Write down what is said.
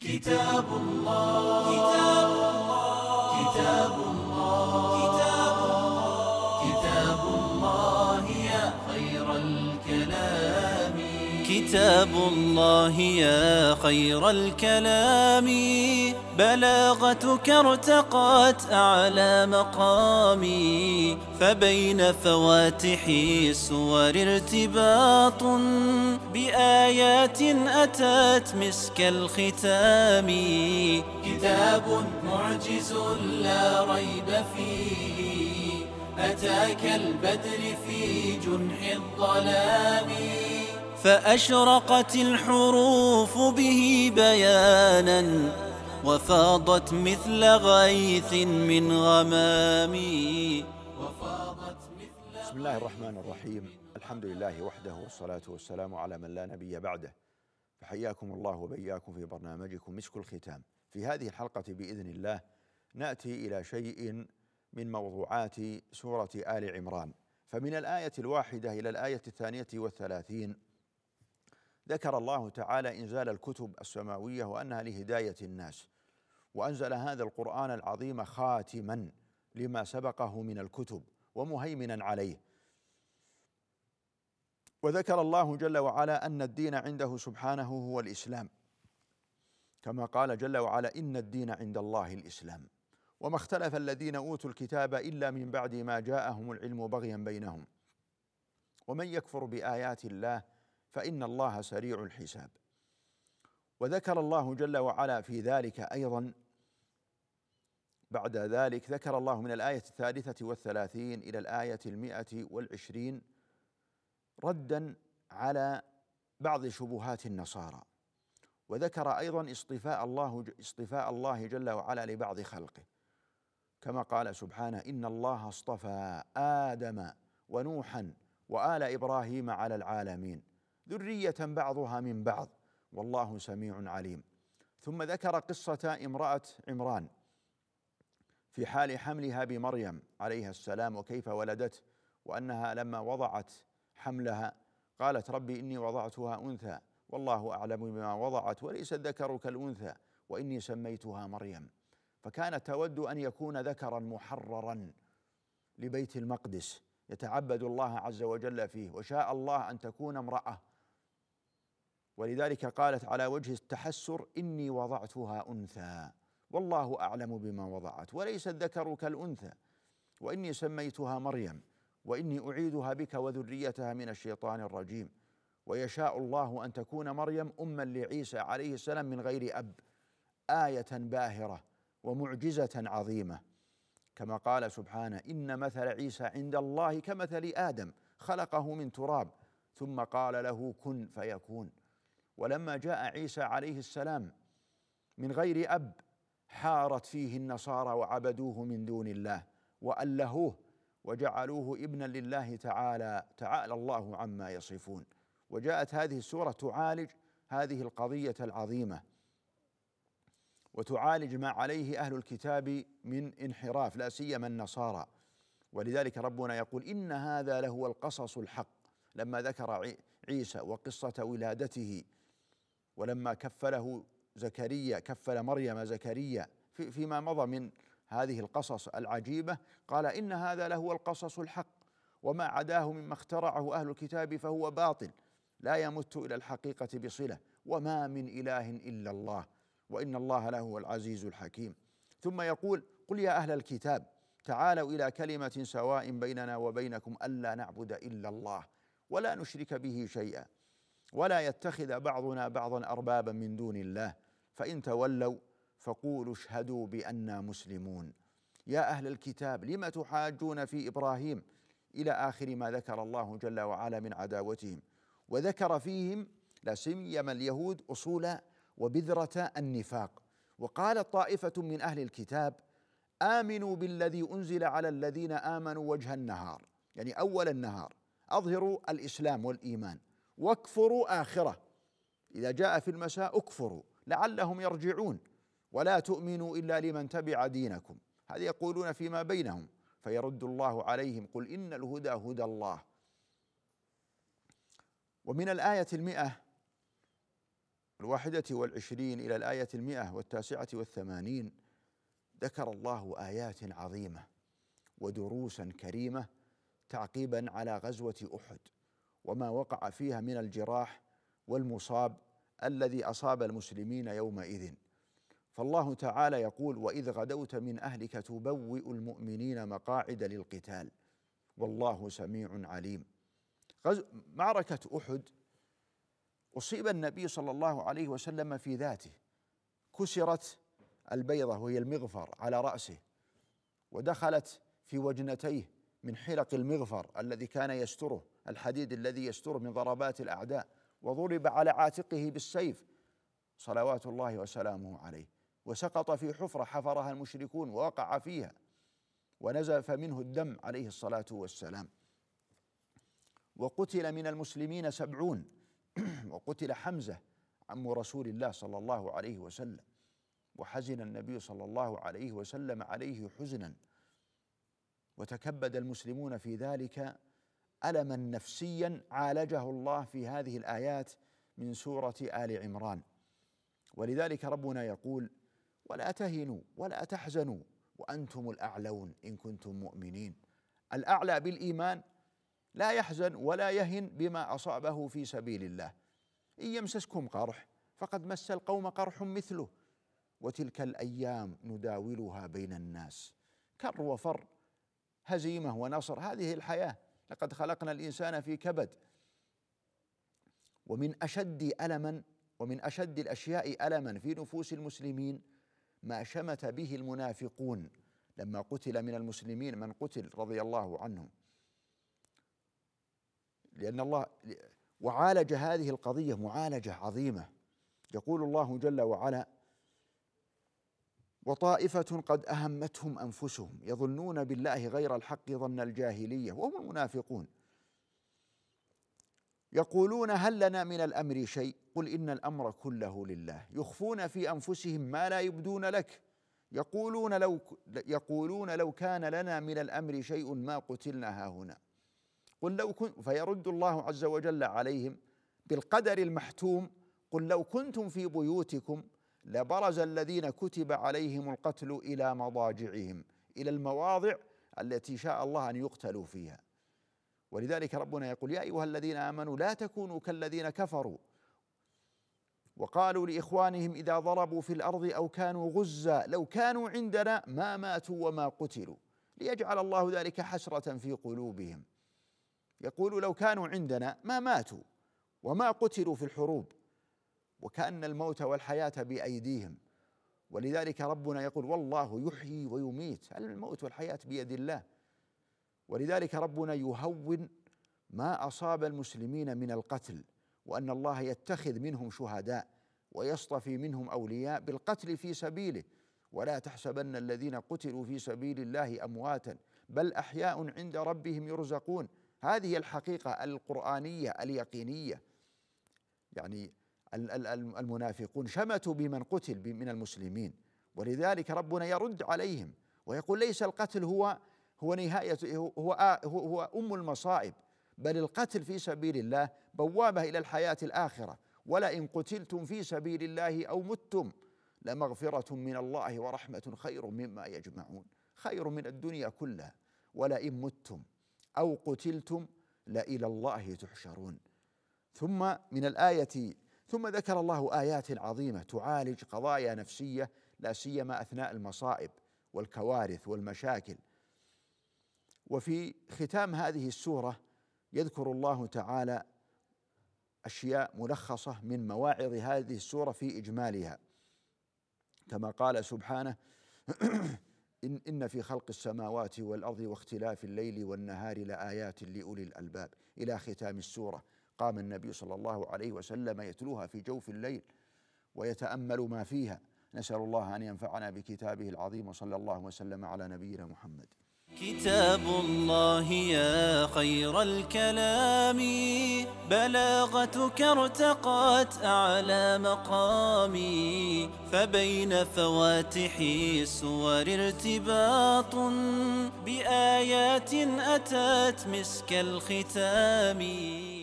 كتاب الله كتاب الله كتاب الله كتاب الله يا خير الكلام بلاغتك ارتقت أعلى مقامي فبين فواتح سور ارتباط بآيات أتت مسك الختام كتاب معجز لا ريب فيه أتاك البدر في جنح الظلام فأشرقت الحروف به بيانا وفاضت مثل غيث من غمام بسم الله الرحمن الرحيم الحمد لله وحده والصلاة والسلام على من لا نبي بعده فحياكم الله وبياكم في برنامجكم مسك الختام في هذه الحلقة بإذن الله نأتي إلى شيء من موضوعات سورة آل عمران فمن الآية الواحدة إلى الآية الثانية والثلاثين ذكر الله تعالى إنزال الكتب السماوية وأنها لهداية الناس وأنزل هذا القرآن العظيم خاتما لما سبقه من الكتب ومهيمنا عليه وذكر الله جل وعلا أن الدين عنده سبحانه هو الإسلام كما قال جل وعلا إن الدين عند الله الإسلام وما اختلف الذين أوتوا الكتاب إلا من بعد ما جاءهم العلم بغيا بينهم ومن يكفر بآيات الله فإن الله سريع الحساب وذكر الله جل وعلا في ذلك أيضا بعد ذلك ذكر الله من الآية الثالثة والثلاثين إلى الآية المائه والعشرين ردا على بعض شبهات النصارى وذكر أيضا اصطفاء الله اصطفاء الله جل وعلا لبعض خلقه كما قال سبحانه إن الله اصطفى آدم ونوحا وآل إبراهيم على العالمين ذريه بعضها من بعض والله سميع عليم ثم ذكر قصه امراه عمران في حال حملها بمريم عليها السلام وكيف ولدت وانها لما وضعت حملها قالت ربي اني وضعتها انثى والله اعلم بما وضعت وليس الذكر كالانثى واني سميتها مريم فكانت تود ان يكون ذكرا محررا لبيت المقدس يتعبد الله عز وجل فيه وشاء الله ان تكون امراه ولذلك قالت على وجه التحسر إني وضعتها أنثى والله أعلم بما وضعت وليس الذكر كالأنثى وإني سميتها مريم وإني أعيدها بك وذريتها من الشيطان الرجيم ويشاء الله أن تكون مريم أما لعيسى عليه السلام من غير أب آية باهرة ومعجزة عظيمة كما قال سبحانه إن مثل عيسى عند الله كمثل آدم خلقه من تراب ثم قال له كن فيكون ولما جاء عيسى عليه السلام من غير اب حارت فيه النصارى وعبدوه من دون الله والهوه وجعلوه ابنا لله تعالى تعالى الله عما يصفون وجاءت هذه السوره تعالج هذه القضيه العظيمه وتعالج ما عليه اهل الكتاب من انحراف لا سيما النصارى ولذلك ربنا يقول ان هذا لهو القصص الحق لما ذكر عيسى وقصه ولادته ولما كفله زكريا كفل مريم زكريا في فيما مضى من هذه القصص العجيبه قال ان هذا لهو القصص الحق وما عداه مما اخترعه اهل الكتاب فهو باطل لا يمت الى الحقيقه بصله وما من اله الا الله وان الله لهو العزيز الحكيم ثم يقول قل يا اهل الكتاب تعالوا الى كلمه سواء بيننا وبينكم الا نعبد الا الله ولا نشرك به شيئا ولا يتخذ بعضنا بعضا اربابا من دون الله فان تولوا فقولوا اشهدوا بانا مسلمون يا اهل الكتاب لم تحاجون في ابراهيم الى اخر ما ذكر الله جل وعلا من عداوتهم وذكر فيهم لا سيما اليهود اصول وبذره النفاق وقال طائفه من اهل الكتاب امنوا بالذي انزل على الذين امنوا وجه النهار يعني اول النهار اظهروا الاسلام والايمان واكفروا آخرة إذا جاء في المساء اكفروا لعلهم يرجعون ولا تؤمنوا إلا لمن تبع دينكم هذا يقولون فيما بينهم فيرد الله عليهم قل إن الهدى هدى الله ومن الآية المئة الواحدة والعشرين إلى الآية المئة والتاسعة والثمانين ذكر الله آيات عظيمة ودروسا كريمة تعقيبا على غزوة أحد وما وقع فيها من الجراح والمصاب الذي اصاب المسلمين يومئذ فالله تعالى يقول واذ غدوت من اهلك تبوئ المؤمنين مقاعد للقتال والله سميع عليم معركه احد اصيب النبي صلى الله عليه وسلم في ذاته كسرت البيضه وهي المغفر على راسه ودخلت في وجنتيه من حلق المغفر الذي كان يستره الحديد الذي يستره من ضربات الاعداء وضرب على عاتقه بالسيف صلوات الله وسلامه عليه وسقط في حفره حفرها المشركون ووقع فيها ونزف منه الدم عليه الصلاه والسلام وقتل من المسلمين سبعون وقتل حمزه عم رسول الله صلى الله عليه وسلم وحزن النبي صلى الله عليه وسلم عليه حزنا وتكبد المسلمون في ذلك الما نفسيا عالجه الله في هذه الايات من سوره ال عمران ولذلك ربنا يقول ولا تهنوا ولا تحزنوا وانتم الاعلون ان كنتم مؤمنين الاعلى بالايمان لا يحزن ولا يهن بما اصابه في سبيل الله ان يمسسكم قرح فقد مس القوم قرح مثله وتلك الايام نداولها بين الناس كر وفر هزيمه ونصر هذه الحياه لقد خلقنا الانسان في كبد ومن اشد الما ومن اشد الاشياء الما في نفوس المسلمين ما شمت به المنافقون لما قتل من المسلمين من قتل رضي الله عنهم لأن الله وعالج هذه القضية معالجة عظيمة يقول الله جل وعلا وطائفة قد أهمتهم أنفسهم يظنون بالله غير الحق ظن الجاهلية وهم المنافقون يقولون هل لنا من الأمر شيء قل إن الأمر كله لله يخفون في أنفسهم ما لا يبدون لك يقولون لو يقولون لو كان لنا من الأمر شيء ما قتلنا ها هنا قل لو كنت فيرد الله عز وجل عليهم بالقدر المحتوم قل لو كنتم في بيوتكم لبرز الذين كتب عليهم القتل الى مضاجعهم الى المواضع التي شاء الله ان يقتلوا فيها ولذلك ربنا يقول يا ايها الذين امنوا لا تكونوا كالذين كفروا وقالوا لاخوانهم اذا ضربوا في الارض او كانوا غزا لو كانوا عندنا ما ماتوا وما قتلوا ليجعل الله ذلك حسره في قلوبهم يقول لو كانوا عندنا ما ماتوا وما قتلوا في الحروب وكأن الموت والحياة بأيديهم ولذلك ربنا يقول والله يحيي ويميت الموت والحياة بيد الله ولذلك ربنا يهون ما أصاب المسلمين من القتل وأن الله يتخذ منهم شهداء ويصطفي منهم أولياء بالقتل في سبيله ولا تحسبن الذين قتلوا في سبيل الله أمواتا بل أحياء عند ربهم يرزقون هذه الحقيقة القرآنية اليقينية يعني المنافقون شمتوا بمن قتل من المسلمين ولذلك ربنا يرد عليهم ويقول ليس القتل هو هو نهاية هو هو, هو أم المصائب بل القتل في سبيل الله بوابة إلى الحياة الآخرة ولئن قتلتم في سبيل الله أو متم لمغفرة من الله ورحمة خير مما يجمعون خير من الدنيا كلها ولئن متم أو قتلتم لإلى الله تحشرون ثم من الآية ثم ذكر الله ايات عظيمه تعالج قضايا نفسيه لا سيما اثناء المصائب والكوارث والمشاكل وفي ختام هذه السوره يذكر الله تعالى اشياء ملخصه من مواعظ هذه السوره في اجمالها كما قال سبحانه إن, إن في خلق السماوات والأرض واختلاف الليل والنهار لآيات لأولي الألباب إلى ختام السورة قام النبي صلى الله عليه وسلم يتلوها في جوف الليل ويتامل ما فيها نسال الله ان ينفعنا بكتابه العظيم وصلى الله وسلم على نبينا محمد كتاب الله يا خير الكلام بلاغتك ارتقت أعلى مقامي فبين فواتح السور ارتباط بآيات أتت مسك الختام